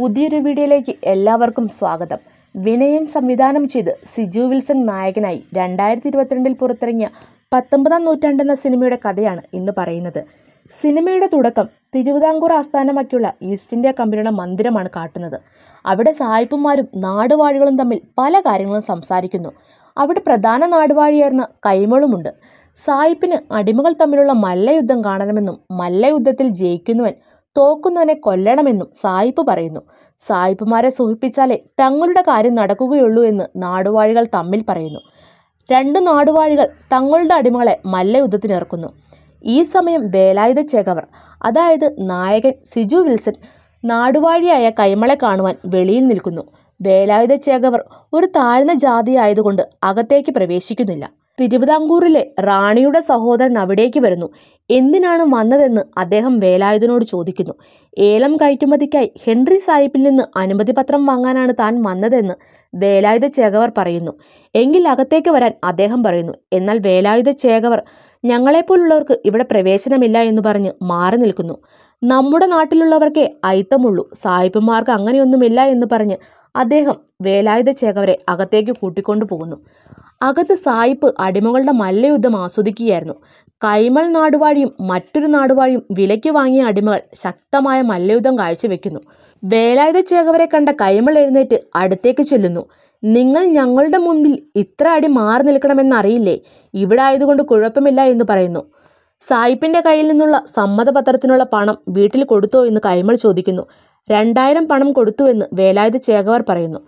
പുതിയൊരു വീഡിയോയിലേക്ക് എല്ലാവർക്കും സ്വാഗതം വിനയൻ സംവിധാനം ചെയ്ത് സിജു വിൽസൺ നായകനായി രണ്ടായിരത്തി ഇരുപത്തിരണ്ടിൽ പുറത്തിറങ്ങിയ പത്തൊമ്പതാം നൂറ്റാണ്ടെന്ന സിനിമയുടെ കഥയാണ് ഇന്ന് പറയുന്നത് സിനിമയുടെ തുടക്കം തിരുവിതാംകൂർ ആസ്ഥാനമാക്കിയുള്ള ഈസ്റ്റ് ഇന്ത്യ കമ്പനിയുടെ മന്ദിരമാണ് കാട്ടുന്നത് അവിടെ സായിപ്പുമാരും നാടുവാഴികളും തമ്മിൽ പല കാര്യങ്ങളും സംസാരിക്കുന്നു അവിടെ പ്രധാന നാടുവാഴിയായിരുന്ന കൈമളുമുണ്ട് സായിപ്പിന് അടിമകൾ തമ്മിലുള്ള മല്ലയുദ്ധം കാണണമെന്നും മല്ലയുദ്ധത്തിൽ ജയിക്കുന്നവൻ തോക്കുന്നവനെ കൊല്ലണമെന്നും സായിപ്പ് പറയുന്നു സായിപ്പുമാരെ സൂഹിപ്പിച്ചാലേ തങ്ങളുടെ കാര്യം നടക്കുകയുള്ളൂ എന്ന് നാടുവാഴികൾ തമ്മിൽ പറയുന്നു രണ്ട് നാടുവാഴികൾ തങ്ങളുടെ അടിമകളെ മല്ലയുദ്ധത്തിനിറക്കുന്നു ഈ സമയം വേലായുധ ചേകവർ അതായത് നായകൻ സിജു വിൽസൺ നാടുവാഴിയായ കൈമളെ കാണുവാൻ വെളിയിൽ നിൽക്കുന്നു വേലായുധ ചേകവർ ഒരു താഴ്ന്ന ജാതിയായതുകൊണ്ട് അകത്തേക്ക് പ്രവേശിക്കുന്നില്ല തിരുവിതാംകൂറിലെ റാണിയുടെ സഹോദരൻ അവിടേക്ക് വരുന്നു എന്തിനാണ് വന്നതെന്ന് അദ്ദേഹം വേലായുധനോട് ചോദിക്കുന്നു ഏലം കയറ്റുമതിക്കായി ഹെൻറി സാഹിബിൽ നിന്ന് അനുമതി പത്രം വാങ്ങാനാണ് താൻ വന്നതെന്ന് വേലായുധ ചേകവർ പറയുന്നു എങ്കിൽ അകത്തേക്ക് വരാൻ അദ്ദേഹം പറയുന്നു എന്നാൽ വേലായുധ ചേകവർ ഞങ്ങളെപ്പോലുള്ളവർക്ക് ഇവിടെ പ്രവേശനമില്ല എന്ന് പറഞ്ഞ് മാറി നിൽക്കുന്നു നമ്മുടെ നാട്ടിലുള്ളവർക്കേ ഐത്തമുള്ളൂ സായിപ്പുമാർക്ക് അങ്ങനെയൊന്നുമില്ല എന്ന് പറഞ്ഞ് അദ്ദേഹം വേലായുധ ചേകവരെ അകത്തേക്ക് കൂട്ടിക്കൊണ്ടു പോകുന്നു അകത്ത് സായിപ്പ് അടിമകളുടെ മല്ലയുദ്ധം ആസ്വദിക്കുകയായിരുന്നു കൈമൾ നാടുവാഴിയും മറ്റൊരു നാടുവാഴിയും വിലയ്ക്ക് വാങ്ങിയ അടിമകൾ ശക്തമായ മല്ലയുദ്ധം കാഴ്ചവെക്കുന്നു വേലായുധ ചേകവരെ കണ്ട കൈമൾ എഴുന്നേറ്റ് അടുത്തേക്ക് ചെല്ലുന്നു നിങ്ങൾ ഞങ്ങളുടെ മുമ്പിൽ ഇത്ര അടി മാറി നിൽക്കണമെന്നറിയില്ലേ ഇവിടെ ആയതുകൊണ്ട് കുഴപ്പമില്ല എന്ന് പറയുന്നു സായിപ്പിന്റെ കയ്യിൽ നിന്നുള്ള സമ്മതപത്രത്തിനുള്ള പണം വീട്ടിൽ കൊടുത്തോ എന്ന് കൈമൾ ചോദിക്കുന്നു രണ്ടായിരം പണം കൊടുത്തുവെന്ന് വേലായുധ ചേകവർ പറയുന്നു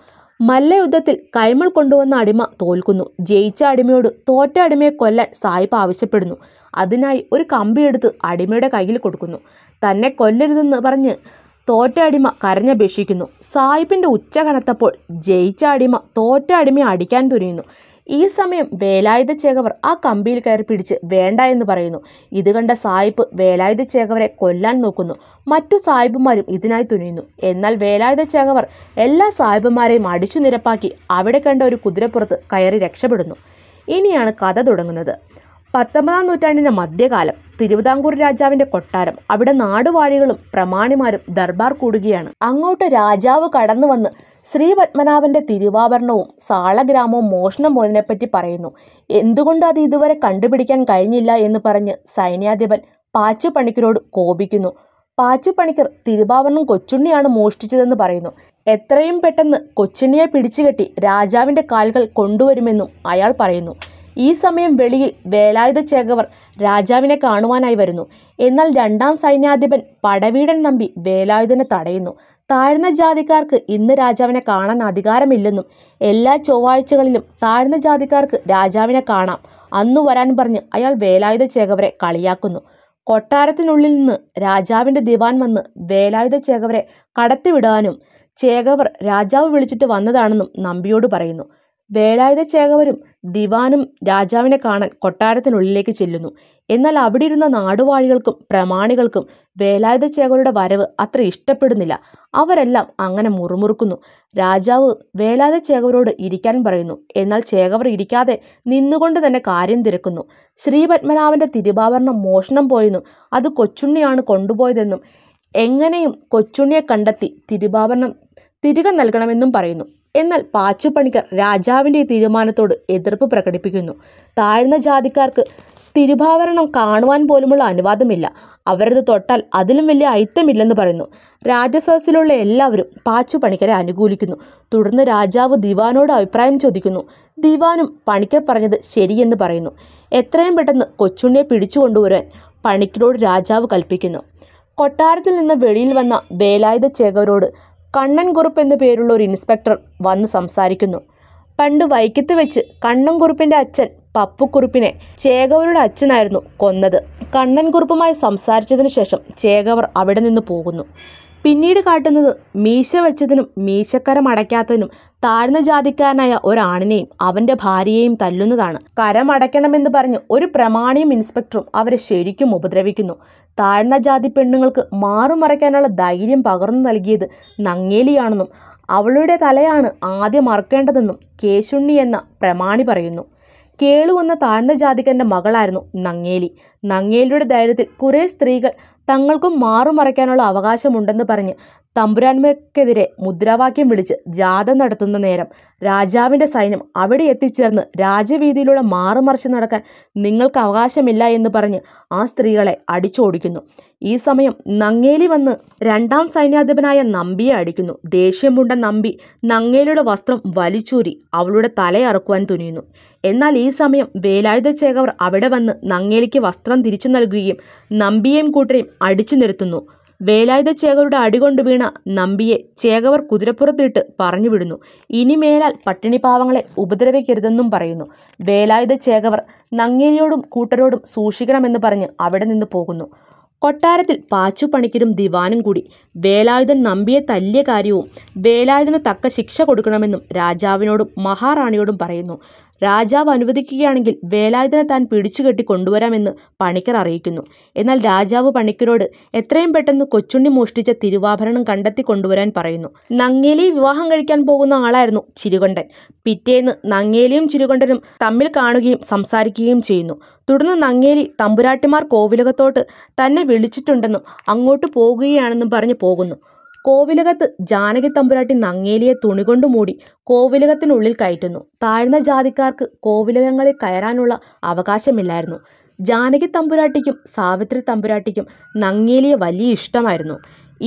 മല്ലയുദ്ധത്തിൽ കൈമൾ കൊണ്ടുവന്ന അടിമ തോൽക്കുന്നു ജയിച്ച അടിമയോട് തോറ്റ അടിമയെ കൊല്ലാൻ സായിപ്പ് ആവശ്യപ്പെടുന്നു അതിനായി ഒരു കമ്പിയെടുത്ത് അടിമയുടെ കയ്യിൽ കൊടുക്കുന്നു തന്നെ കൊല്ലരുതെന്ന് പറഞ്ഞ് തോറ്റ അടിമ കരഞ്ഞപേക്ഷിക്കുന്നു സായിപ്പിൻ്റെ ഉച്ച കനത്തപ്പോൾ ജയിച്ച അടിമ തോറ്റ അടിമയെ അടിക്കാൻ തുനിയുന്നു ഈ സമയം വേലായുധ ചേകവർ ആ കമ്പിയിൽ കയറി പിടിച്ച് വേണ്ട എന്ന് പറയുന്നു ഇത് കണ്ട സായിപ്പ് വേലായുധ ചേകവരെ കൊല്ലാൻ നോക്കുന്നു മറ്റു സായിപ്പുമാരും ഇതിനായി തുനിയുന്നു എന്നാൽ വേലായുധ ചേകവർ എല്ലാ സായിപ്പുമാരെയും അടിച്ചു നിരപ്പാക്കി അവിടെ കണ്ട ഒരു കുതിരപ്പുറത്ത് കയറി രക്ഷപ്പെടുന്നു ഇനിയാണ് കഥ തുടങ്ങുന്നത് പത്തൊമ്പതാം നൂറ്റാണ്ടിൻ്റെ മധ്യകാലം തിരുവിതാംകൂർ രാജാവിൻ്റെ കൊട്ടാരം അവിടെ നാടുവാഴികളും പ്രമാണിമാരും ദർബാർ കൂടുകയാണ് അങ്ങോട്ട് രാജാവ് കടന്നു വന്ന് ശ്രീപത്മനാഭൻ്റെ തിരുവാഭരണവും സാളഗ്രാമവും മോഷണം പോയതിനെപ്പറ്റി പറയുന്നു എന്തുകൊണ്ട് അത് ഇതുവരെ കണ്ടുപിടിക്കാൻ കഴിഞ്ഞില്ല എന്ന് പറഞ്ഞ് സൈന്യാധിപൻ പാച്ചു പണിക്കരോട് കോപിക്കുന്നു പാച്ചു പണിക്കർ തിരുവാഭരണം കൊച്ചുണ്ണിയാണ് മോഷ്ടിച്ചതെന്ന് പറയുന്നു എത്രയും പെട്ടെന്ന് കൊച്ചുണ്ണിയെ പിടിച്ചുകെട്ടി രാജാവിന്റെ കാലുകൾ കൊണ്ടുവരുമെന്നും അയാൾ പറയുന്നു ഈ സമയം വെളിയിൽ വേലായുധ ചേകവർ രാജാവിനെ കാണുവാനായി വരുന്നു എന്നാൽ രണ്ടാം സൈന്യാധിപൻ പടവീടൻ നമ്പി വേലായുധനെ തടയുന്നു താഴ്ന്ന ജാതിക്കാർക്ക് ഇന്ന് രാജാവിനെ കാണാൻ അധികാരമില്ലെന്നും എല്ലാ ചൊവ്വാഴ്ചകളിലും താഴ്ന്ന ജാതിക്കാർക്ക് രാജാവിനെ കാണാം അന്നു വരാൻ പറഞ്ഞ് അയാൾ വേലായുധ ചേകവരെ കളിയാക്കുന്നു കൊട്ടാരത്തിനുള്ളിൽ നിന്ന് രാജാവിൻ്റെ ദിവാൻ വന്ന് വേലായുധ ചേകവരെ കടത്തിവിടാനും ചേകവർ രാജാവ് വിളിച്ചിട്ട് വന്നതാണെന്നും നമ്പിയോട് പറയുന്നു വേലായുധ ചേകവരും ദിവാനും രാജാവിനെ കാണാൻ കൊട്ടാരത്തിനുള്ളിലേക്ക് ചെല്ലുന്നു എന്നാൽ അവിടെ ഇരുന്ന നാടുവാഴികൾക്കും പ്രമാണികൾക്കും വേലായുധ ചേകവരുടെ വരവ് അത്ര ഇഷ്ടപ്പെടുന്നില്ല അവരെല്ലാം അങ്ങനെ മുറുമുറുക്കുന്നു രാജാവ് വേലായുധ ചേകവരോട് ഇരിക്കാൻ പറയുന്നു എന്നാൽ ചേകവർ ഇരിക്കാതെ നിന്നുകൊണ്ട് തന്നെ കാര്യം തിരക്കുന്നു ശ്രീപത്മനാഭന്റെ തിരുവാഭരണം മോഷണം പോയെന്നും അത് കൊച്ചുണ്ണിയാണ് കൊണ്ടുപോയതെന്നും എങ്ങനെയും കൊച്ചുണ്ണിയെ കണ്ടെത്തി തിരുവാഭരണം തിരികെ നൽകണമെന്നും പറയുന്നു എന്നാൽ പാച്ചുപണിക്കർ രാജാവിൻ്റെ തീരുമാനത്തോട് എതിർപ്പ് പ്രകടിപ്പിക്കുന്നു താഴ്ന്ന ജാതിക്കാർക്ക് തിരുഭാവരണം കാണുവാൻ പോലുമുള്ള അനുവാദമില്ല അവരത് തൊട്ടാൽ അതിലും വലിയ ഐത്തമില്ലെന്ന് പറയുന്നു രാജസദസ്സിലുള്ള എല്ലാവരും പാച്ചു പണിക്കരെ അനുകൂലിക്കുന്നു തുടർന്ന് രാജാവ് ദിവാനോട് അഭിപ്രായം ചോദിക്കുന്നു ദിവാനും പണിക്കർ പറഞ്ഞത് ശരിയെന്ന് പറയുന്നു എത്രയും പെട്ടെന്ന് കൊച്ചുണ്ണിയെ പിടിച്ചു കൊണ്ടുവരാൻ പണിക്കരോട് രാജാവ് കൽപ്പിക്കുന്നു കൊട്ടാരത്തിൽ നിന്ന് വെളിയിൽ വന്ന വേലായുധ ചേകവരോട് കണ്ണൻകുറുപ്പ് എന്നു പേരുള്ള ഒരു ഇൻസ്പെക്ടർ വന്നു സംസാരിക്കുന്നു പണ്ട് വൈക്കത്ത് വെച്ച് കണ്ണൻകുറുപ്പിൻ്റെ അച്ഛൻ പപ്പുക്കുറുപ്പിനെ ചേകവരുടെ അച്ഛനായിരുന്നു കൊന്നത് കണ്ണൻകുറുപ്പുമായി സംസാരിച്ചതിനു ശേഷം ചേകവർ അവിടെ നിന്ന് പോകുന്നു പിന്നീട് കാട്ടുന്നത് മീശ വെച്ചതിനും മീശക്കരം അടയ്ക്കാത്തതിനും താഴ്ന്ന ജാതിക്കാരനായ ഒരാണിനെയും അവൻ്റെ ഭാര്യയെയും തല്ലുന്നതാണ് കരമടയ്ക്കണമെന്ന് പറഞ്ഞ് ഒരു പ്രമാണിയും ഇൻസ്പെക്ടറും അവരെ ശരിക്കും ഉപദ്രവിക്കുന്നു താഴ്ന്ന ജാതി പെണ്ണുങ്ങൾക്ക് മാറുമറയ്ക്കാനുള്ള ധൈര്യം പകർന്നു നൽകിയത് നങ്ങേലിയാണെന്നും അവളുടെ തലയാണ് ആദ്യം മറക്കേണ്ടതെന്നും കേശുണ്ണി എന്ന പ്രമാണി പറയുന്നു കേളു എന്ന താഴ്ന്ന ജാതിക്കന്റെ മകളായിരുന്നു നങ്ങേലി നങ്ങേലിയുടെ ധൈര്യത്തിൽ കുറേ സ്ത്രീകൾ തങ്ങൾക്കും മാറുമറയ്ക്കാനുള്ള അവകാശമുണ്ടെന്ന് പറഞ്ഞ് തമ്പുരാന്മാർക്കെതിരെ മുദ്രാവാക്യം വിളിച്ച് ജാഥ നടത്തുന്ന നേരം രാജാവിൻ്റെ സൈന്യം അവിടെ എത്തിച്ചേർന്ന് രാജവീതിയിലൂടെ മാറുമറിച്ച് നടക്കാൻ നിങ്ങൾക്ക് അവകാശമില്ല എന്ന് പറഞ്ഞ് ആ സ്ത്രീകളെ അടിച്ചോടിക്കുന്നു ഈ സമയം നങ്ങേലി വന്ന് രണ്ടാം സൈന്യാധിപനായ നമ്പിയെ അടിക്കുന്നു ദേഷ്യം കൊണ്ട നമ്പി നങ്ങേലിയുടെ വസ്ത്രം വലിച്ചൂരി അവളുടെ തലയറക്കുവാൻ തുനിയുന്നു എന്നാൽ ഈ സമയം വേലായുധ ചേകവർ അവിടെ വന്ന് നങ്ങേലിക്ക് വസ്ത്രം തിരിച്ചു നൽകുകയും നമ്പിയേയും കൂട്ടരെയും അടിച്ചു നിരത്തുന്നു വേലായുധ ചേകവരുടെ അടികൊണ്ട് വീണ നമ്പിയെ ചേകവർ കുതിരപ്പുറത്തിട്ട് പറഞ്ഞുവിടുന്നു ഇനിമേലാൽ പട്ടിണിപാവങ്ങളെ ഉപദ്രവിക്കരുതെന്നും പറയുന്നു വേലായുധ ചേകവർ നങ്ങേരിയോടും കൂട്ടരോടും സൂക്ഷിക്കണമെന്ന് പറഞ്ഞ് അവിടെ നിന്ന് പോകുന്നു കൊട്ടാരത്തിൽ പാച്ചു പണിക്കരും ദിവാനും കൂടി വേലായുധൻ നമ്പിയെ തല്ലിയ കാര്യവും വേലായുധന് തക്ക ശിക്ഷ കൊടുക്കണമെന്നും രാജാവിനോടും മഹാറാണിയോടും പറയുന്നു രാജാവ് അനുവദിക്കുകയാണെങ്കിൽ വേലായുധനെ താൻ പിടിച്ചുകെട്ടി കൊണ്ടുവരാമെന്ന് പണിക്കർ അറിയിക്കുന്നു എന്നാൽ രാജാവ് പണിക്കരോട് എത്രയും പെട്ടെന്ന് കൊച്ചുണ്ണി മോഷ്ടിച്ച തിരുവാഭരണം കണ്ടെത്തി കൊണ്ടുവരാൻ പറയുന്നു നങ്ങേലി വിവാഹം കഴിക്കാൻ പോകുന്ന ആളായിരുന്നു ചിരുകൊണ്ടൻ പിറ്റേന്ന് നങ്ങേലിയും ചിരുകൊണ്ടനും തമ്മിൽ കാണുകയും സംസാരിക്കുകയും ചെയ്യുന്നു തുടർന്ന് നങ്ങേലി തമ്പുരാട്ടിമാർ കോവിലകത്തോട്ട് തന്നെ വിളിച്ചിട്ടുണ്ടെന്നും അങ്ങോട്ട് പോകുകയാണെന്നും പറഞ്ഞ് പോകുന്നു കോവിലകത്ത് ജാനകി തമ്പുരാട്ടി നങ്ങേലിയെ തുണികൊണ്ട് മൂടി കോവിലകത്തിനുള്ളിൽ കയറ്റുന്നു താഴ്ന്ന ജാതിക്കാർക്ക് കോവിലകങ്ങളിൽ കയറാനുള്ള അവകാശമില്ലായിരുന്നു ജാനകി തമ്പുരാട്ടിക്കും സാവിത്രി തമ്പുരാട്ടിക്കും നങ്ങേലിയെ വലിയ ഇഷ്ടമായിരുന്നു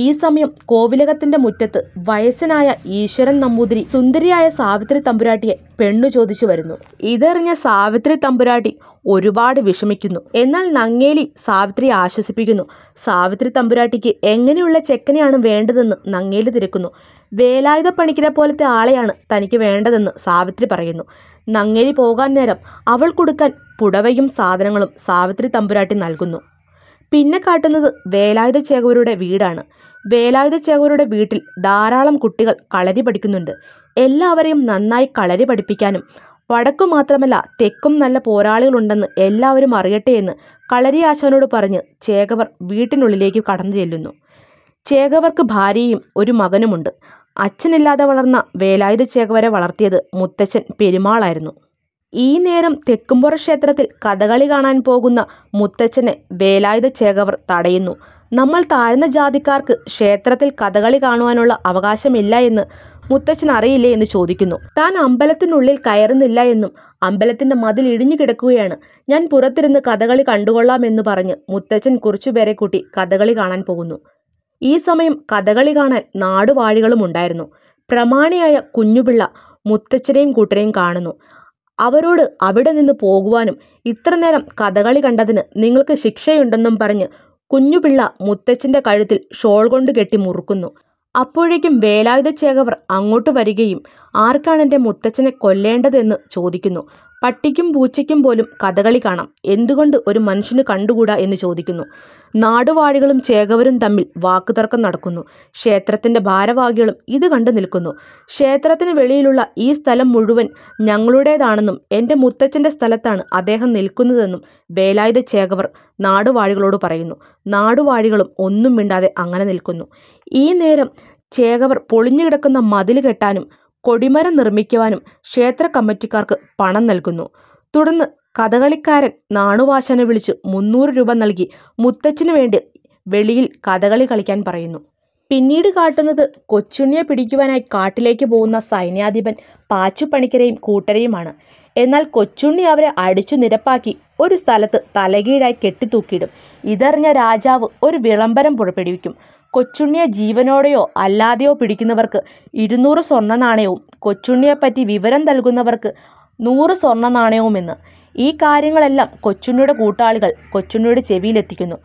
ഈ സമയം കോവിലകത്തിന്റെ മുറ്റത്ത് വയസ്സനായ ഈശ്വരൻ നമ്പൂതിരി സുന്ദരിയായ സാവിത്രി തമ്പുരാട്ടിയെ പെണ്ണു ചോദിച്ചു വരുന്നു ഇതറിഞ്ഞ സാവിത്രി തമ്പുരാട്ടി ഒരുപാട് വിഷമിക്കുന്നു എന്നാൽ നങ്ങേലി സാവിത്രി ആശ്വസിപ്പിക്കുന്നു സാവിത്രി തമ്പുരാട്ടിക്ക് എങ്ങനെയുള്ള ചെക്കനെയാണ് വേണ്ടതെന്ന് നങ്ങേലി തിരക്കുന്നു വേലായുധ പണിക്കിനെ പോലത്തെ ആളെയാണ് തനിക്ക് വേണ്ടതെന്ന് സാവിത്രി പറയുന്നു നങ്ങേലി പോകാൻ നേരം അവൾ കൊടുക്കാൻ പുടവയും സാധനങ്ങളും സാവിത്രി തമ്പുരാട്ടി നൽകുന്നു പിന്നെ കാട്ടുന്നത് വേലായുധ ചേകവരുടെ വീടാണ് വേലായുധ ചേകവരുടെ വീട്ടിൽ ധാരാളം കുട്ടികൾ കളരി പഠിക്കുന്നുണ്ട് എല്ലാവരെയും നന്നായി കളരി പഠിപ്പിക്കാനും വടക്കു മാത്രമല്ല തെക്കും നല്ല പോരാളികളുണ്ടെന്ന് എല്ലാവരും അറിയട്ടെ എന്ന് കളരി ആശാനോട് പറഞ്ഞ് ചേകവർ വീട്ടിനുള്ളിലേക്ക് കടന്നു ചെല്ലുന്നു ചേകവർക്ക് ഭാര്യയും ഒരു മകനുമുണ്ട് അച്ഛനില്ലാതെ വളർന്ന വേലായുധ ചേകവരെ വളർത്തിയത് മുത്തച്ഛൻ പെരുമാളായിരുന്നു ഈ നേരം തെക്കുംപുറ ക്ഷേത്രത്തിൽ കഥകളി കാണാൻ പോകുന്ന മുത്തച്ഛനെ വേലായുധ ചേകവർ തടയുന്നു നമ്മൾ താഴ്ന്ന ജാതിക്കാർക്ക് ക്ഷേത്രത്തിൽ കഥകളി കാണുവാനുള്ള അവകാശമില്ല എന്ന് മുത്തച്ഛൻ അറിയില്ലേ എന്ന് ചോദിക്കുന്നു താൻ അമ്പലത്തിനുള്ളിൽ കയറുന്നില്ല എന്നും അമ്പലത്തിന്റെ മതിൽ ഇടിഞ്ഞു കിടക്കുകയാണ് ഞാൻ പുറത്തിരുന്ന് കഥകളി എന്ന് പറഞ്ഞ് മുത്തച്ഛൻ കുറച്ചുപേരെ കൂട്ടി കഥകളി കാണാൻ പോകുന്നു ഈ സമയം കഥകളി കാണാൻ നാടുവാഴികളും ഉണ്ടായിരുന്നു പ്രമാണിയായ കുഞ്ഞുപിള്ള മുത്തച്ഛനെയും കൂട്ടരെയും കാണുന്നു അവരോട് അവിടെ നിന്ന് പോകുവാനും ഇത്രനേരം കഥകളി കണ്ടതിന് നിങ്ങൾക്ക് ശിക്ഷയുണ്ടെന്നും പറഞ്ഞ് കുഞ്ഞുപിള്ള മുത്തച്ഛൻ്റെ കഴുത്തിൽ ഷോൾ കൊണ്ട് കെട്ടി മുറുക്കുന്നു അപ്പോഴേക്കും വേലായുധ ചേകവർ അങ്ങോട്ട് വരികയും ആർക്കാണ് എൻ്റെ മുത്തച്ഛനെ കൊല്ലേണ്ടതെന്ന് ചോദിക്കുന്നു പട്ടിക്കും പൂച്ചയ്ക്കും പോലും കഥകളി കാണാം എന്തുകൊണ്ട് ഒരു മനുഷ്യന് കണ്ടുകൂടാ എന്ന് ചോദിക്കുന്നു നാടുവാഴികളും ചേകവരും തമ്മിൽ വാക്കുതർക്കം നടക്കുന്നു ക്ഷേത്രത്തിൻ്റെ ഭാരവാഹികളും ഇത് കണ്ടു നിൽക്കുന്നു ക്ഷേത്രത്തിന് വെളിയിലുള്ള ഈ സ്ഥലം മുഴുവൻ ഞങ്ങളുടേതാണെന്നും എൻ്റെ മുത്തച്ഛൻ്റെ സ്ഥലത്താണ് അദ്ദേഹം നിൽക്കുന്നതെന്നും വേലായുധ ചേകവർ നാടുവാഴികളോട് പറയുന്നു നാടുവാഴികളും ഒന്നും മിണ്ടാതെ അങ്ങനെ നിൽക്കുന്നു ഈ നേരം ചേകവർ പൊളിഞ്ഞു കിടക്കുന്ന മതിൽ കെട്ടാനും കൊടിമരം നിർമ്മിക്കുവാനും ക്ഷേത്ര കമ്മിറ്റിക്കാർക്ക് പണം നൽകുന്നു തുടർന്ന് കഥകളിക്കാരൻ നാണുവാശനെ വിളിച്ച് മുന്നൂറ് രൂപ നൽകി മുത്തച്ഛന് വേണ്ടി വെളിയിൽ കഥകളി കളിക്കാൻ പറയുന്നു പിന്നീട് കാട്ടുന്നത് കൊച്ചുണ്ണിയെ പിടിക്കുവാനായി കാട്ടിലേക്ക് പോകുന്ന സൈന്യാധിപൻ പാച്ചുപണിക്കരെയും കൂട്ടരെയുമാണ് എന്നാൽ കൊച്ചുണ്ണി അവരെ അടിച്ചു നിരപ്പാക്കി ഒരു സ്ഥലത്ത് തലകീഴായി കെട്ടിത്തൂക്കിയിടും ഇതറിഞ്ഞ രാജാവ് ഒരു വിളംബരം പുറപ്പെടുവിക്കും കൊച്ചുണ്ണിയെ ജീവനോടെയോ അല്ലാതെയോ പിടിക്കുന്നവർക്ക് ഇരുന്നൂറ് സ്വർണ്ണ നാണയവും കൊച്ചുണ്ണിയെപ്പറ്റി വിവരം നൽകുന്നവർക്ക് നൂറ് സ്വർണ്ണ നാണയവുമെന്ന് ഈ കാര്യങ്ങളെല്ലാം കൊച്ചുണ്ണിയുടെ കൂട്ടാളികൾ കൊച്ചുണ്ണിയുടെ ചെവിയിലെത്തിക്കുന്നു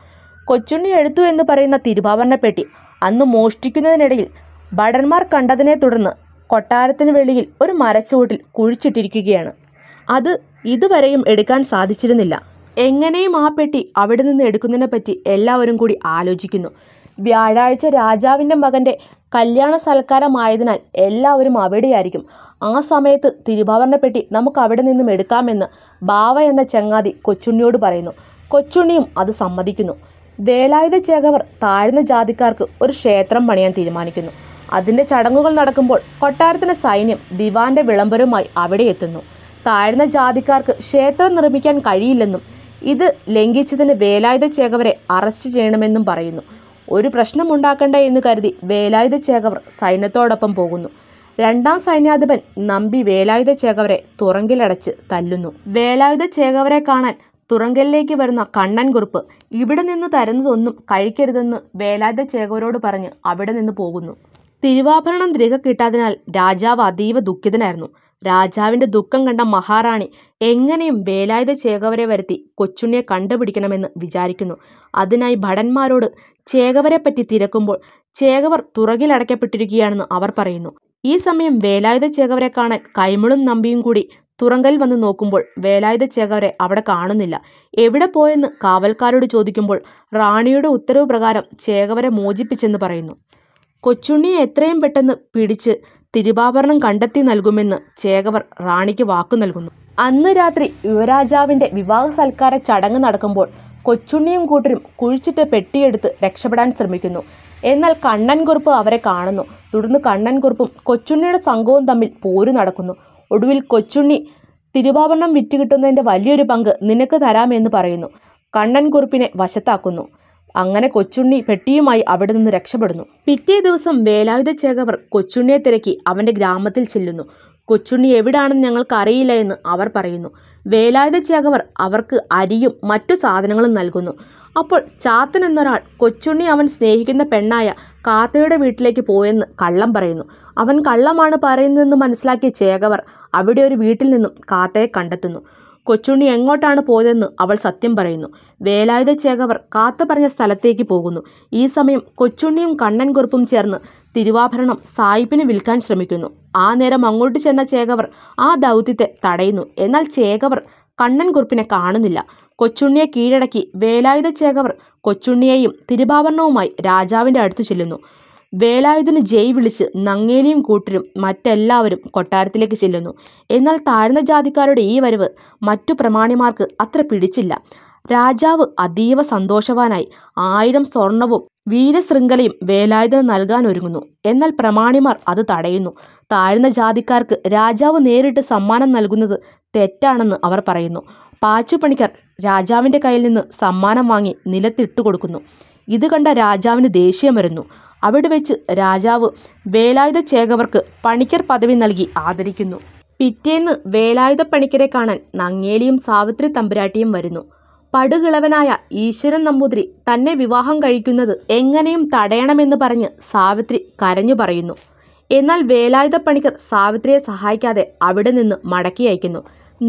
കൊച്ചുണ്ണി എടുത്തു എന്ന് പറയുന്ന തിരുവാഭരണപ്പെട്ടി അന്ന് മോഷ്ടിക്കുന്നതിനിടയിൽ ഭടന്മാർ കണ്ടതിനെ തുടർന്ന് കൊട്ടാരത്തിന് വെളിയിൽ ഒരു മരച്ചുവട്ടിൽ കുഴിച്ചിട്ടിരിക്കുകയാണ് അത് ഇതുവരെയും എടുക്കാൻ സാധിച്ചിരുന്നില്ല എങ്ങനെയും ആ പെട്ടി അവിടെ നിന്ന് എടുക്കുന്നതിനെപ്പറ്റി എല്ലാവരും കൂടി ആലോചിക്കുന്നു വ്യാഴാഴ്ച രാജാവിൻ്റെ മകൻ്റെ കല്യാണ സൽക്കാരമായതിനാൽ എല്ലാവരും അവിടെയായിരിക്കും ആ സമയത്ത് തിരുവാഭരണപ്പെട്ടി നമുക്ക് അവിടെ നിന്നും എടുക്കാമെന്ന് ബാവ എന്ന ചങ്ങാതി കൊച്ചുണ്ണിയോട് പറയുന്നു കൊച്ചുണ്ണിയും അത് സമ്മതിക്കുന്നു വേലായുധ ചേകവർ താഴ്ന്ന ജാതിക്കാർക്ക് ഒരു ക്ഷേത്രം പണിയാൻ തീരുമാനിക്കുന്നു അതിൻ്റെ ചടങ്ങുകൾ നടക്കുമ്പോൾ കൊട്ടാരത്തിലെ സൈന്യം ദിവാന്റെ വിളംബരവുമായി അവിടെ എത്തുന്നു താഴ്ന്ന ജാതിക്കാർക്ക് ക്ഷേത്രം നിർമ്മിക്കാൻ കഴിയില്ലെന്നും ഇത് ലംഘിച്ചതിന് വേലായുധ ചേകവരെ അറസ്റ്റ് ചെയ്യണമെന്നും പറയുന്നു ഒരു പ്രശ്നമുണ്ടാക്കണ്ട എന്ന് കരുതി വേലായുധ ചേകവർ സൈന്യത്തോടൊപ്പം പോകുന്നു രണ്ടാം സൈന്യാധിപൻ നമ്പി വേലായുധ ചേകവരെ തുറങ്കിലടച്ച് തല്ലുന്നു വേലായുധ ചേകവരെ കാണാൻ തുറങ്കലിലേക്ക് വരുന്ന കണ്ണൻ കുറിപ്പ് ഇവിടെ നിന്ന് തരുന്നതൊന്നും കഴിക്കരുതെന്ന് വേലായുധ ചേകവരോട് പറഞ്ഞ് അവിടെ നിന്ന് പോകുന്നു തിരുവാഭരണം തിരികെ കിട്ടാതിനാൽ രാജാവ് അതീവ ദുഃഖിതനായിരുന്നു രാജാവിന്റെ ദുഃഖം കണ്ട മഹാറാണി എങ്ങനെയും വേലായുധ ചേകവരെ വരുത്തി കൊച്ചുണ്ണിയെ കണ്ടുപിടിക്കണമെന്ന് വിചാരിക്കുന്നു അതിനായി ഭടന്മാരോട് ചേകവരെ പറ്റി തിരക്കുമ്പോൾ ചേകവർ തുറകിലടയ്ക്കപ്പെട്ടിരിക്കുകയാണെന്ന് അവർ പറയുന്നു ഈ സമയം വേലായുധ ചേകവരെ കാണാൻ കൈമളും നമ്പിയും കൂടി തുറങ്കലിൽ വന്ന് നോക്കുമ്പോൾ വേലായുധ ചേകവരെ അവിടെ കാണുന്നില്ല എവിടെ പോയെന്ന് കാവൽക്കാരോട് ചോദിക്കുമ്പോൾ റാണിയുടെ ഉത്തരവ് പ്രകാരം ചേകവരെ മോചിപ്പിച്ചെന്ന് പറയുന്നു കൊച്ചുണ്ണിയെ എത്രയും പെട്ടെന്ന് പിടിച്ച് തിരുവാഭരണം കണ്ടെത്തി നൽകുമെന്ന് ചേകവർ റാണിക്ക് വാക്കു നൽകുന്നു അന്ന് രാത്രി യുവരാജാവിന്റെ വിവാഹ സൽക്കാര ചടങ്ങ് നടക്കുമ്പോൾ കൊച്ചുണ്ണിയും കൂട്ടരും കുഴിച്ചിട്ട് പെട്ടിയെടുത്ത് രക്ഷപ്പെടാൻ ശ്രമിക്കുന്നു എന്നാൽ കണ്ണൻ കുറുപ്പ് അവരെ കാണുന്നു തുടർന്ന് കണ്ണൻ കുറുപ്പും കൊച്ചുണ്ണിയുടെ സംഘവും തമ്മിൽ പോരു നടക്കുന്നു ഒടുവിൽ കൊച്ചുണ്ണി തിരുവാഭരണം വിറ്റുകിട്ടുന്നതിൻ്റെ വലിയൊരു പങ്ക് നിനക്ക് തരാമെന്ന് പറയുന്നു കണ്ണൻ കുറുപ്പിനെ വശത്താക്കുന്നു അങ്ങനെ കൊച്ചുണ്ണി പെട്ടിയുമായി അവിടെ നിന്ന് രക്ഷപ്പെടുന്നു പിറ്റേ ദിവസം വേലായുധ ചേകവർ കൊച്ചുണ്ണിയെ തിരക്കി അവൻ്റെ ഗ്രാമത്തിൽ ചെല്ലുന്നു കൊച്ചുണ്ണി എവിടാണെന്ന് ഞങ്ങൾക്ക് അറിയില്ല എന്ന് അവർ പറയുന്നു വേലായുധ ചേകവർ അവർക്ക് അരിയും മറ്റു സാധനങ്ങളും നൽകുന്നു അപ്പോൾ ചാത്തൻ എന്നൊരാൾ കൊച്ചുണ്ണി അവൻ സ്നേഹിക്കുന്ന പെണ്ണായ കാത്തയുടെ വീട്ടിലേക്ക് പോയെന്ന് കള്ളം പറയുന്നു അവൻ കള്ളമാണ് പറയുന്നതെന്ന് മനസ്സിലാക്കിയ ചേകവർ അവിടെ ഒരു വീട്ടിൽ നിന്നും കാത്തയെ കണ്ടെത്തുന്നു കൊച്ചുണ്ണി എങ്ങോട്ടാണ് പോയതെന്ന് അവൾ സത്യം പറയുന്നു വേലായുധ ചേകവർ കാത്തു പറഞ്ഞ സ്ഥലത്തേക്ക് പോകുന്നു ഈ സമയം കൊച്ചുണ്ണിയും കണ്ണൻ കുറുപ്പും ചേർന്ന് തിരുവാഭരണം സായിപ്പിന് വിൽക്കാൻ ശ്രമിക്കുന്നു ആ നേരം അങ്ങോട്ട് ചെന്ന ചേകവർ ആ ദൗത്യത്തെ തടയുന്നു എന്നാൽ ചേകവർ കണ്ണൻ കുറുപ്പിനെ കാണുന്നില്ല കൊച്ചുണ്ണിയെ കീഴടക്കി വേലായുധ ചേകവർ കൊച്ചുണ്ണിയെയും തിരുവാഭരണവുമായി രാജാവിൻ്റെ അടുത്ത് ചെല്ലുന്നു വേലായുധന് ജയ് വിളിച്ച് നങ്ങേലിയും കൂട്ടരും മറ്റെല്ലാവരും കൊട്ടാരത്തിലേക്ക് ചെല്ലുന്നു എന്നാൽ താഴ്ന്ന ജാതിക്കാരുടെ ഈ വരവ് മറ്റു പ്രമാണിമാർക്ക് അത്ര പിടിച്ചില്ല രാജാവ് അതീവ സന്തോഷവാനായി ആയിരം സ്വർണവും വീരശൃംഖലയും വേലായുധന് നൽകാൻ ഒരുങ്ങുന്നു എന്നാൽ പ്രമാണിമാർ അത് തടയുന്നു താഴ്ന്ന ജാതിക്കാർക്ക് രാജാവ് നേരിട്ട് സമ്മാനം നൽകുന്നത് തെറ്റാണെന്ന് അവർ പറയുന്നു പാച്ചുപണിക്കർ രാജാവിൻ്റെ കയ്യിൽ നിന്ന് സമ്മാനം വാങ്ങി നിലത്തിട്ട് കൊടുക്കുന്നു ഇത് കണ്ട രാജാവിന് ദേഷ്യം വരുന്നു അവിടെ വെച്ച് രാജാവ് വേലായുധ ചേകവർക്ക് പണിക്കർ പദവി നൽകി ആദരിക്കുന്നു പിറ്റേന്ന് വേലായുധ പണിക്കരെ കാണാൻ നങ്ങേലിയും സാവിത്രി തമ്പുരാട്ടിയും വരുന്നു പടുകിളവനായ ഈശ്വരൻ നമ്പൂതിരി തന്നെ വിവാഹം കഴിക്കുന്നത് എങ്ങനെയും തടയണമെന്ന് പറഞ്ഞ് സാവിത്രി കരഞ്ഞു പറയുന്നു എന്നാൽ വേലായുധ പണിക്കർ സാവിത്രിയെ സഹായിക്കാതെ അവിടെ നിന്ന് മടക്കി അയക്കുന്നു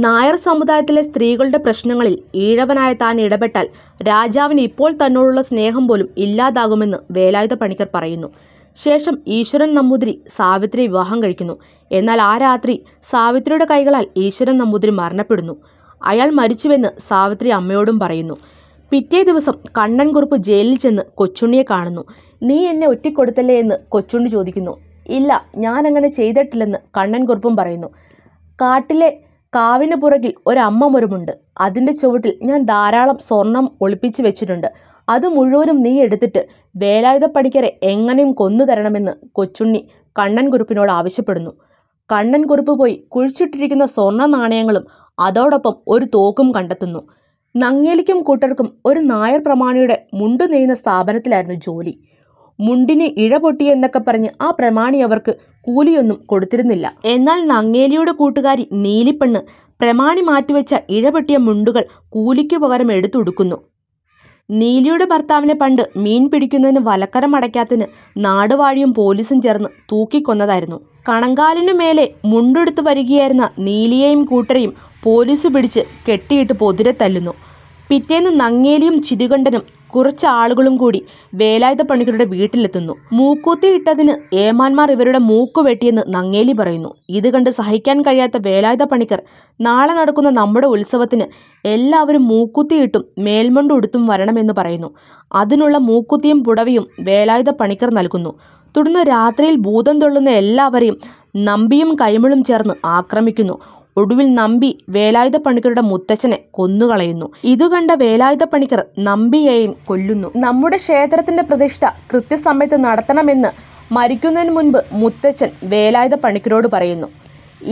നായർ സമുദായത്തിലെ സ്ത്രീകളുടെ പ്രശ്നങ്ങളിൽ ഈഴവനായ താൻ ഇടപെട്ടാൽ രാജാവിന് ഇപ്പോൾ തന്നോടുള്ള സ്നേഹം പോലും ഇല്ലാതാകുമെന്ന് വേലായുധ പണിക്കർ പറയുന്നു ശേഷം ഈശ്വരൻ നമ്പൂതിരി സാവിത്രി വിവാഹം കഴിക്കുന്നു എന്നാൽ ആ രാത്രി സാവിത്രിയുടെ കൈകളാൽ ഈശ്വരൻ നമ്പൂതിരി മരണപ്പെടുന്നു അയാൾ മരിച്ചുവെന്ന് സാവിത്രി അമ്മയോടും പറയുന്നു പിറ്റേ ദിവസം കണ്ണൻ കുറുപ്പ് ജയിലിൽ ചെന്ന് കൊച്ചുണ്ണിയെ കാണുന്നു നീ എന്നെ ഒറ്റിക്കൊടുത്തല്ലേ എന്ന് കൊച്ചുണ്ണി ചോദിക്കുന്നു ഇല്ല ഞാനങ്ങനെ ചെയ്തിട്ടില്ലെന്ന് കണ്ണൻ കുറുപ്പും പറയുന്നു കാട്ടിലെ കാവിന് പുറകിൽ ഒരമ്മ മുരമുണ്ട് അതിൻ്റെ ചുവട്ടിൽ ഞാൻ ധാരാളം സ്വർണം ഒളിപ്പിച്ച് വെച്ചിട്ടുണ്ട് അത് മുഴുവനും നീ എടുത്തിട്ട് വേലായുധ പണിക്കരെ എങ്ങനെയും കൊന്നു തരണമെന്ന് കൊച്ചുണ്ണി കണ്ണൻ കുറുപ്പിനോട് ആവശ്യപ്പെടുന്നു കണ്ണൻ കുറുപ്പ് പോയി കുഴിച്ചിട്ടിരിക്കുന്ന സ്വർണ്ണ നാണയങ്ങളും അതോടൊപ്പം ഒരു തോക്കും കണ്ടെത്തുന്നു നങ്ങേലിക്കും കൂട്ടർക്കും ഒരു നായർ പ്രമാണിയുടെ മുണ്ടു നെയ്യുന്ന സ്ഥാപനത്തിലായിരുന്നു ജോലി മുണ്ടിന് ഇഴ പൊട്ടിയെന്നൊക്കെ എന്നൊക്കെ പറഞ്ഞ് ആ പ്രമാണി അവർക്ക് കൂലിയൊന്നും കൊടുത്തിരുന്നില്ല എന്നാൽ നങ്ങേലിയുടെ കൂട്ടുകാരി നീലിപ്പെണ്ണ് പ്രമാണി മാറ്റിവെച്ച ഇഴപെട്ടിയ മുണ്ടുകൾ കൂലിക്ക് പകരം എടുത്തുടുക്കുന്നു നീലിയുടെ ഭർത്താവിനെ പണ്ട് മീൻ പിടിക്കുന്നതിന് വലക്കരം അടയ്ക്കാത്തതിന് നാടുവാഴിയും പോലീസും ചേർന്ന് തൂക്കിക്കൊന്നതായിരുന്നു കണങ്കാലിനു മേലെ മുണ്ടെടുത്തു വരികയായിരുന്ന നീലിയെയും കൂട്ടരെയും പോലീസ് പിടിച്ച് കെട്ടിയിട്ട് പൊതിരെ തല്ലുന്നു പിറ്റേന്ന് നങ്ങേലിയും ചിരികണ്ഠനും കുറച്ച് ആളുകളും കൂടി വേലായുധ പണിക്കരുടെ വീട്ടിലെത്തുന്നു മൂക്കൂത്തി ഇട്ടതിന് ഏമാന്മാർ ഇവരുടെ മൂക്ക് വെട്ടിയെന്ന് നങ്ങേലി പറയുന്നു ഇത് കണ്ട് സഹിക്കാൻ കഴിയാത്ത വേലായുധ പണിക്കർ നാളെ നടക്കുന്ന നമ്മുടെ ഉത്സവത്തിന് എല്ലാവരും മൂക്കുത്തിയിട്ടും മേൽമണ്ട് ഉടുത്തും വരണമെന്ന് പറയുന്നു അതിനുള്ള മൂക്കുത്തിയും പുടവയും വേലായുധ പണിക്കർ നൽകുന്നു തുടർന്ന് രാത്രിയിൽ ഭൂതം തൊള്ളുന്ന എല്ലാവരെയും നമ്പിയും കൈമളും ചേർന്ന് ആക്രമിക്കുന്നു ഒടുവിൽ നമ്പി വേലായുധ പണിക്കരുടെ മുത്തച്ഛനെ കൊന്നുകളയുന്നു കണ്ട വേലായുധ പണിക്കർ നമ്പിയെയും കൊല്ലുന്നു നമ്മുടെ ക്ഷേത്രത്തിന്റെ പ്രതിഷ്ഠ കൃത്യസമയത്ത് നടത്തണമെന്ന് മരിക്കുന്നതിന് മുൻപ് മുത്തച്ഛൻ വേലായുധ പണിക്കരോട് പറയുന്നു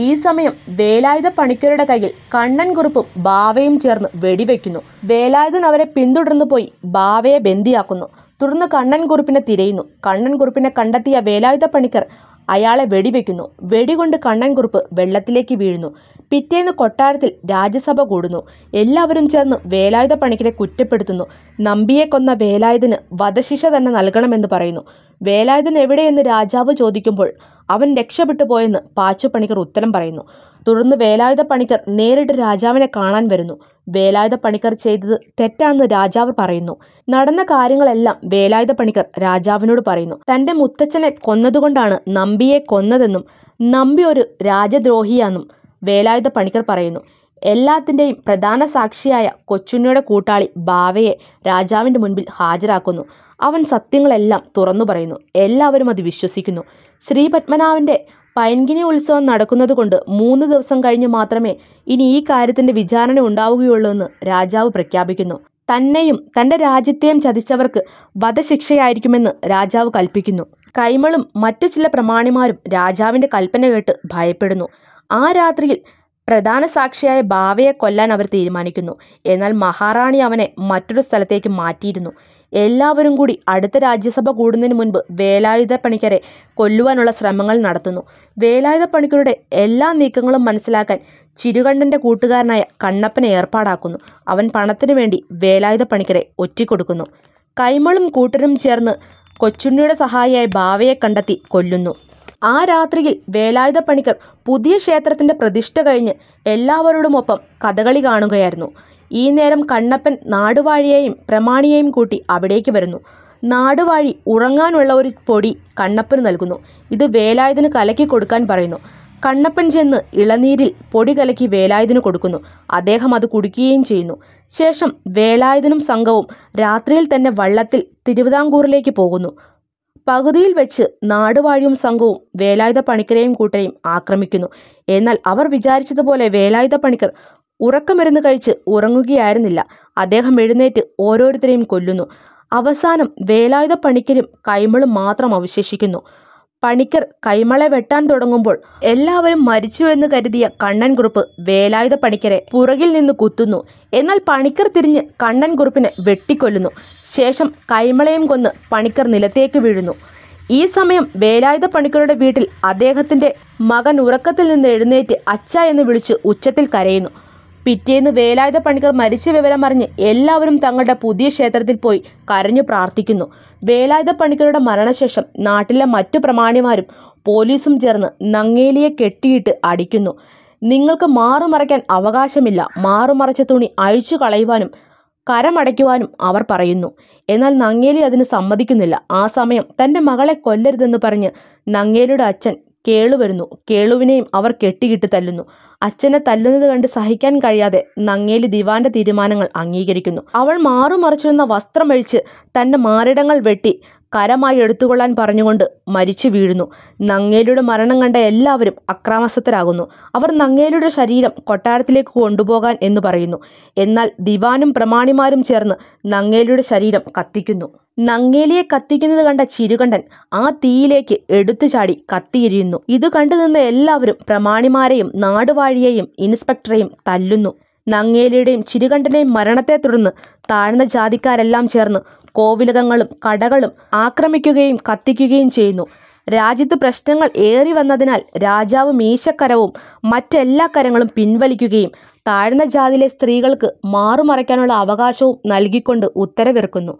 ഈ സമയം വേലായുധ പണിക്കരുടെ കയ്യിൽ കണ്ണൻ കുറുപ്പും ബാവയും ചേർന്ന് വെടിവെക്കുന്നു വേലായുധൻ അവരെ പിന്തുടർന്നു പോയി ബാവയെ ബന്ദിയാക്കുന്നു തുടർന്ന് കണ്ണൻ കുറുപ്പിനെ തിരയുന്നു കണ്ണൻ കുറുപ്പിനെ കണ്ടെത്തിയ വേലായുധ പണിക്കർ അയാളെ വെടിവെക്കുന്നു വെടികൊണ്ട് കണ്ണൻകുറുപ്പ് വെള്ളത്തിലേക്ക് വീഴുന്നു പിറ്റേന്ന് കൊട്ടാരത്തിൽ രാജ്യസഭ കൂടുന്നു എല്ലാവരും ചേർന്ന് വേലായുധ പണിക്കരെ കുറ്റപ്പെടുത്തുന്നു നമ്പിയെ കൊന്ന വേലായുധന് വധശിക്ഷ തന്നെ നൽകണമെന്ന് പറയുന്നു വേലായുധൻ എവിടെയെന്ന് രാജാവ് ചോദിക്കുമ്പോൾ അവൻ രക്ഷപ്പെട്ടു പോയെന്ന് പാച്ചു പണിക്കർ ഉത്തരം പറയുന്നു തുടർന്ന് വേലായുധ പണിക്കർ നേരിട്ട് രാജാവിനെ കാണാൻ വരുന്നു വേലായുധ പണിക്കർ ചെയ്തത് തെറ്റാണെന്ന് രാജാവ് പറയുന്നു നടന്ന കാര്യങ്ങളെല്ലാം വേലായുധ പണിക്കർ രാജാവിനോട് പറയുന്നു തന്റെ മുത്തച്ഛനെ കൊന്നതുകൊണ്ടാണ് നമ്പിയെ കൊന്നതെന്നും നമ്പി ഒരു രാജദ്രോഹിയാണെന്നും വേലായുധ പണിക്കർ പറയുന്നു എല്ലാത്തിൻ്റെയും പ്രധാന സാക്ഷിയായ കൊച്ചുണ്ണിയുടെ കൂട്ടാളി ഭാവയെ രാജാവിൻ്റെ മുൻപിൽ ഹാജരാക്കുന്നു അവൻ സത്യങ്ങളെല്ലാം തുറന്നു പറയുന്നു എല്ലാവരും അത് വിശ്വസിക്കുന്നു ശ്രീപത്മനാവിൻ്റെ പൈൻകിനി ഉത്സവം നടക്കുന്നതുകൊണ്ട് മൂന്ന് ദിവസം കഴിഞ്ഞ് മാത്രമേ ഇനി ഈ കാര്യത്തിന്റെ വിചാരണ ഉണ്ടാവുകയുള്ളൂ എന്ന് രാജാവ് പ്രഖ്യാപിക്കുന്നു തന്നെയും തന്റെ രാജ്യത്തെയും ചതിച്ചവർക്ക് വധശിക്ഷയായിരിക്കുമെന്ന് രാജാവ് കൽപ്പിക്കുന്നു കൈമളും മറ്റു ചില പ്രമാണിമാരും രാജാവിന്റെ കൽപ്പന കേട്ട് ഭയപ്പെടുന്നു ആ രാത്രിയിൽ പ്രധാന സാക്ഷിയായ ഭാവയെ കൊല്ലാൻ അവർ തീരുമാനിക്കുന്നു എന്നാൽ മഹാറാണി അവനെ മറ്റൊരു സ്ഥലത്തേക്ക് മാറ്റിയിരുന്നു എല്ലാവരും കൂടി അടുത്ത രാജ്യസഭ കൂടുന്നതിന് മുൻപ് വേലായുധ പണിക്കരെ കൊല്ലുവാനുള്ള ശ്രമങ്ങൾ നടത്തുന്നു വേലായുധ പണിക്കരുടെ എല്ലാ നീക്കങ്ങളും മനസ്സിലാക്കാൻ ചിരുകണ്ഠൻ്റെ കൂട്ടുകാരനായ കണ്ണപ്പനെ ഏർപ്പാടാക്കുന്നു അവൻ പണത്തിനു വേണ്ടി വേലായുധ പണിക്കരെ ഒറ്റിക്കൊടുക്കുന്നു കൈമളും കൂട്ടരും ചേർന്ന് കൊച്ചുണ്ണിയുടെ സഹായിയായ ഭാവയെ കണ്ടെത്തി കൊല്ലുന്നു ആ രാത്രിയിൽ വേലായുധ പണിക്കർ പുതിയ ക്ഷേത്രത്തിൻ്റെ പ്രതിഷ്ഠ കഴിഞ്ഞ് എല്ലാവരോടുമൊപ്പം കഥകളി കാണുകയായിരുന്നു ഈ നേരം കണ്ണപ്പൻ നാടുവാഴിയെയും പ്രമാണിയെയും കൂട്ടി അവിടേക്ക് വരുന്നു നാടുവാഴി ഉറങ്ങാനുള്ള ഒരു പൊടി കണ്ണപ്പന് നൽകുന്നു ഇത് വേലായുധന് കലക്കി കൊടുക്കാൻ പറയുന്നു കണ്ണപ്പൻ ചെന്ന് ഇളനീരിൽ പൊടി കലക്കി വേലായുധന് കൊടുക്കുന്നു അദ്ദേഹം അത് കുടിക്കുകയും ചെയ്യുന്നു ശേഷം വേലായുധനും സംഘവും രാത്രിയിൽ തന്നെ വള്ളത്തിൽ തിരുവിതാംകൂറിലേക്ക് പോകുന്നു പകുതിയിൽ വെച്ച് നാടുവാഴിയും സംഘവും വേലായുധ പണിക്കരെയും കൂട്ടരെയും ആക്രമിക്കുന്നു എന്നാൽ അവർ വിചാരിച്ചതുപോലെ വേലായുധ പണിക്കർ ഉറക്കമരുന്ന് കഴിച്ച് ഉറങ്ങുകയായിരുന്നില്ല അദ്ദേഹം എഴുന്നേറ്റ് ഓരോരുത്തരെയും കൊല്ലുന്നു അവസാനം വേലായുധ പണിക്കരും കൈമളും മാത്രം അവശേഷിക്കുന്നു പണിക്കർ കൈമളെ വെട്ടാൻ തുടങ്ങുമ്പോൾ എല്ലാവരും മരിച്ചു എന്ന് കരുതിയ കണ്ണൻ കുറുപ്പ് വേലായുധ പണിക്കരെ പുറകിൽ നിന്ന് കുത്തുന്നു എന്നാൽ പണിക്കർ തിരിഞ്ഞ് കണ്ണൻ കുറുപ്പിനെ വെട്ടിക്കൊല്ലുന്നു ശേഷം കൈമളയും കൊന്ന് പണിക്കർ നിലത്തേക്ക് വീഴുന്നു ഈ സമയം വേലായുധ പണിക്കരുടെ വീട്ടിൽ അദ്ദേഹത്തിൻ്റെ മകൻ ഉറക്കത്തിൽ നിന്ന് എഴുന്നേറ്റ് അച്ഛ എന്ന് വിളിച്ച് ഉച്ചത്തിൽ കരയുന്നു പിറ്റേന്ന് വേലായുധ പണിക്കർ മരിച്ച വിവരം അറിഞ്ഞ് എല്ലാവരും തങ്ങളുടെ പുതിയ ക്ഷേത്രത്തിൽ പോയി കരഞ്ഞു പ്രാർത്ഥിക്കുന്നു വേലായുധ പണിക്കരുടെ മരണശേഷം നാട്ടിലെ മറ്റു പ്രമാണിമാരും പോലീസും ചേർന്ന് നങ്ങേലിയെ കെട്ടിയിട്ട് അടിക്കുന്നു നിങ്ങൾക്ക് മാറുമറയ്ക്കാൻ അവകാശമില്ല മാറുമറച്ച തുണി അഴിച്ചു കളയുവാനും കരമടയ്ക്കുവാനും അവർ പറയുന്നു എന്നാൽ നങ്ങേലി അതിന് സമ്മതിക്കുന്നില്ല ആ സമയം തൻ്റെ മകളെ കൊല്ലരുതെന്ന് പറഞ്ഞ് നങ്ങേലിയുടെ അച്ഛൻ കേളു വരുന്നു കേളുവിനെയും അവർ കെട്ടിയിട്ട് തല്ലുന്നു അച്ഛനെ തല്ലുന്നത് കണ്ട് സഹിക്കാൻ കഴിയാതെ നങ്ങേലി ദിവാന്റെ തീരുമാനങ്ങൾ അംഗീകരിക്കുന്നു അവൾ മാറുമറിച്ചിരുന്ന വസ്ത്രമഴിച്ച് തന്റെ മാറിടങ്ങൾ വെട്ടി കരമായി എടുത്തുകൊള്ളാൻ പറഞ്ഞുകൊണ്ട് മരിച്ചു വീഴുന്നു നങ്ങേലിയുടെ മരണം കണ്ട എല്ലാവരും അക്രാമസത്തരാകുന്നു അവർ നങ്ങേലിയുടെ ശരീരം കൊട്ടാരത്തിലേക്ക് കൊണ്ടുപോകാൻ എന്ന് പറയുന്നു എന്നാൽ ദിവാനും പ്രമാണിമാരും ചേർന്ന് നങ്ങേലിയുടെ ശരീരം കത്തിക്കുന്നു നങ്ങേലിയെ കത്തിക്കുന്നത് കണ്ട ചിരുകണ്ഠൻ ആ തീയിലേക്ക് എടുത്തു ചാടി കത്തിയിരിയുന്നു ഇത് കണ്ടു എല്ലാവരും പ്രമാണിമാരെയും നാടുവാഴിയെയും ഇൻസ്പെക്ടറെയും തല്ലുന്നു നങ്ങേലിയുടെയും ചിരുകണ്ഠൻ്റെയും മരണത്തെ തുടർന്ന് താഴ്ന്ന ജാതിക്കാരെല്ലാം ചേർന്ന് കോവിലകങ്ങളും കടകളും ആക്രമിക്കുകയും കത്തിക്കുകയും ചെയ്യുന്നു രാജ്യത്ത് പ്രശ്നങ്ങൾ ഏറി വന്നതിനാൽ രാജാവ് മീശക്കരവും മറ്റെല്ലാ കരങ്ങളും പിൻവലിക്കുകയും താഴ്ന്ന ജാതിയിലെ സ്ത്രീകൾക്ക് മാറുമറയ്ക്കാനുള്ള അവകാശവും നൽകിക്കൊണ്ട് ഉത്തരവിറക്കുന്നു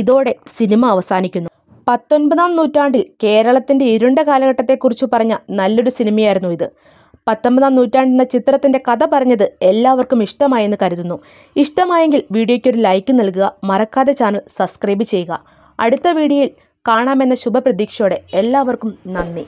ഇതോടെ സിനിമ അവസാനിക്കുന്നു പത്തൊൻപതാം നൂറ്റാണ്ടിൽ കേരളത്തിൻ്റെ ഇരുണ്ട കാലഘട്ടത്തെക്കുറിച്ച് പറഞ്ഞ നല്ലൊരു സിനിമയായിരുന്നു ഇത് പത്തൊമ്പതാം നൂറ്റാണ്ട് എന്ന ചിത്രത്തിൻ്റെ കഥ പറഞ്ഞത് എല്ലാവർക്കും ഇഷ്ടമായെന്ന് കരുതുന്നു ഇഷ്ടമായെങ്കിൽ വീഡിയോയ്ക്കൊരു ലൈക്ക് നൽകുക മറക്കാതെ ചാനൽ സബ്സ്ക്രൈബ് ചെയ്യുക അടുത്ത വീഡിയോയിൽ കാണാമെന്ന ശുഭപ്രതീക്ഷയോടെ എല്ലാവർക്കും നന്ദി